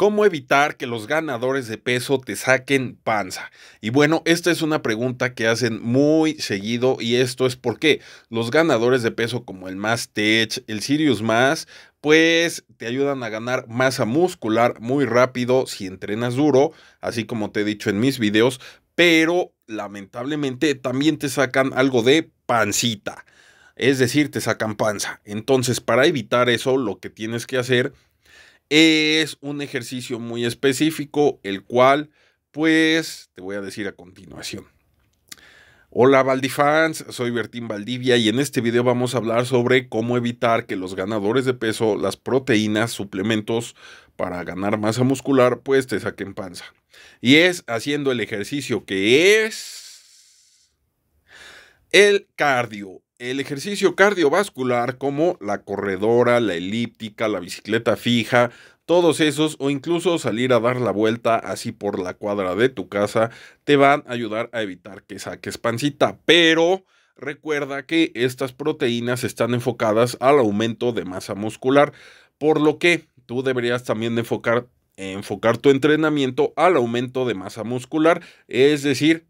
¿Cómo evitar que los ganadores de peso te saquen panza? Y bueno, esta es una pregunta que hacen muy seguido y esto es porque los ganadores de peso como el Tech, el Sirius Mass. pues te ayudan a ganar masa muscular muy rápido si entrenas duro, así como te he dicho en mis videos, pero lamentablemente también te sacan algo de pancita. Es decir, te sacan panza. Entonces, para evitar eso, lo que tienes que hacer es un ejercicio muy específico, el cual, pues, te voy a decir a continuación. Hola Valdifans, soy Bertín Valdivia y en este video vamos a hablar sobre cómo evitar que los ganadores de peso, las proteínas, suplementos para ganar masa muscular, pues te saquen panza. Y es haciendo el ejercicio que es el cardio el ejercicio cardiovascular como la corredora, la elíptica, la bicicleta fija, todos esos o incluso salir a dar la vuelta así por la cuadra de tu casa te van a ayudar a evitar que saques pancita, pero recuerda que estas proteínas están enfocadas al aumento de masa muscular, por lo que tú deberías también enfocar enfocar tu entrenamiento al aumento de masa muscular, es decir,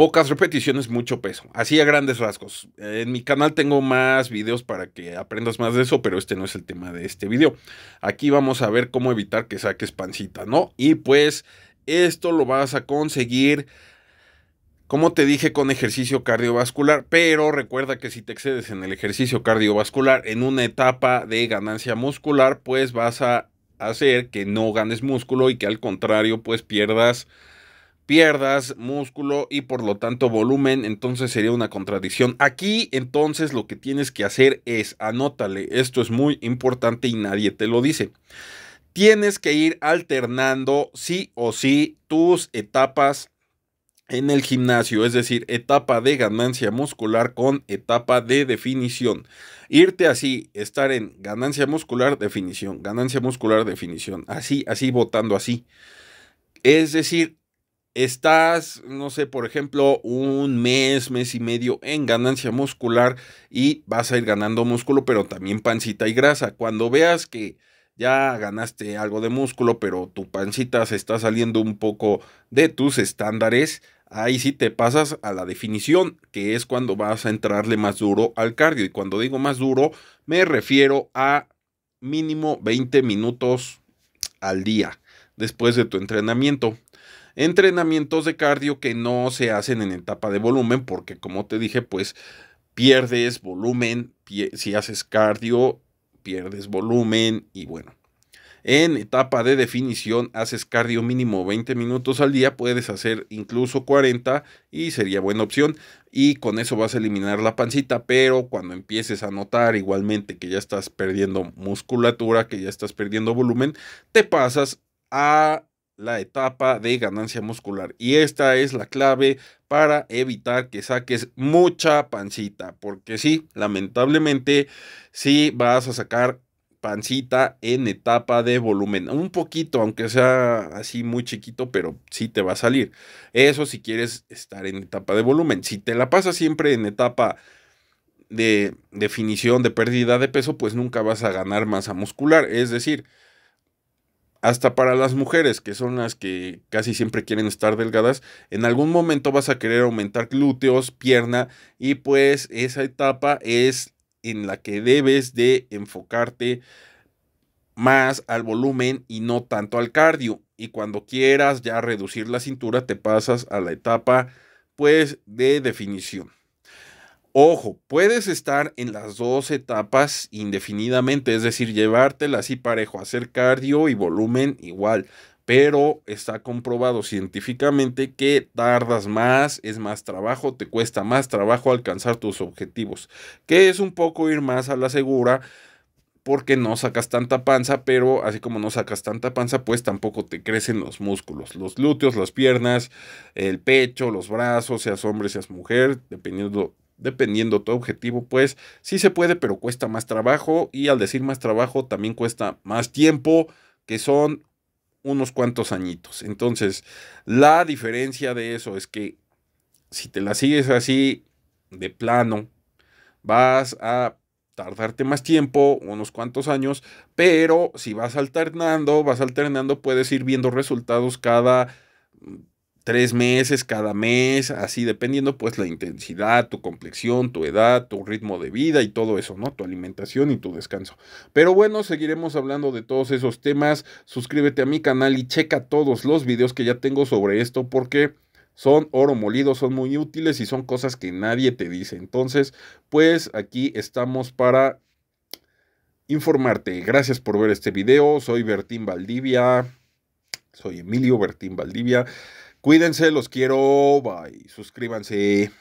Pocas repeticiones, mucho peso. Así a grandes rasgos. En mi canal tengo más videos para que aprendas más de eso, pero este no es el tema de este video. Aquí vamos a ver cómo evitar que saques pancita, ¿no? Y pues esto lo vas a conseguir como te dije, con ejercicio cardiovascular, pero recuerda que si te excedes en el ejercicio cardiovascular en una etapa de ganancia muscular, pues vas a hacer que no ganes músculo y que al contrario, pues pierdas pierdas músculo y por lo tanto volumen, entonces sería una contradicción. Aquí entonces lo que tienes que hacer es, anótale, esto es muy importante y nadie te lo dice. Tienes que ir alternando sí o sí tus etapas en el gimnasio, es decir, etapa de ganancia muscular con etapa de definición. Irte así, estar en ganancia muscular, definición, ganancia muscular, definición, así, así, votando así. Es decir, estás, no sé, por ejemplo, un mes, mes y medio en ganancia muscular y vas a ir ganando músculo, pero también pancita y grasa. Cuando veas que ya ganaste algo de músculo, pero tu pancita se está saliendo un poco de tus estándares, ahí sí te pasas a la definición, que es cuando vas a entrarle más duro al cardio. Y cuando digo más duro, me refiero a mínimo 20 minutos al día después de tu entrenamiento entrenamientos de cardio que no se hacen en etapa de volumen, porque como te dije, pues pierdes volumen, si haces cardio, pierdes volumen y bueno. En etapa de definición haces cardio mínimo 20 minutos al día, puedes hacer incluso 40 y sería buena opción y con eso vas a eliminar la pancita, pero cuando empieces a notar igualmente que ya estás perdiendo musculatura, que ya estás perdiendo volumen, te pasas a la etapa de ganancia muscular. Y esta es la clave para evitar que saques mucha pancita. Porque sí, lamentablemente, Si vas a sacar pancita en etapa de volumen. Un poquito, aunque sea así muy chiquito, pero sí te va a salir. Eso si quieres estar en etapa de volumen. Si te la pasas siempre en etapa de definición de pérdida de peso, pues nunca vas a ganar masa muscular. Es decir, hasta para las mujeres, que son las que casi siempre quieren estar delgadas, en algún momento vas a querer aumentar glúteos, pierna, y pues esa etapa es en la que debes de enfocarte más al volumen y no tanto al cardio. Y cuando quieras ya reducir la cintura, te pasas a la etapa pues de definición. Ojo, puedes estar en las dos etapas indefinidamente, es decir, llevártela así parejo, hacer cardio y volumen igual, pero está comprobado científicamente que tardas más, es más trabajo, te cuesta más trabajo alcanzar tus objetivos, que es un poco ir más a la segura porque no sacas tanta panza, pero así como no sacas tanta panza, pues tampoco te crecen los músculos, los glúteos, las piernas, el pecho, los brazos, seas hombre, seas mujer, dependiendo dependiendo tu objetivo, pues sí se puede, pero cuesta más trabajo y al decir más trabajo también cuesta más tiempo, que son unos cuantos añitos. Entonces, la diferencia de eso es que si te la sigues así de plano, vas a tardarte más tiempo, unos cuantos años, pero si vas alternando, vas alternando, puedes ir viendo resultados cada tres meses, cada mes, así dependiendo pues la intensidad, tu complexión, tu edad, tu ritmo de vida y todo eso, ¿no? Tu alimentación y tu descanso. Pero bueno, seguiremos hablando de todos esos temas. Suscríbete a mi canal y checa todos los videos que ya tengo sobre esto porque son oro molido, son muy útiles y son cosas que nadie te dice. Entonces, pues aquí estamos para informarte. Gracias por ver este video. Soy Bertín Valdivia. Soy Emilio Bertín Valdivia. Cuídense, los quiero. Bye. Suscríbanse.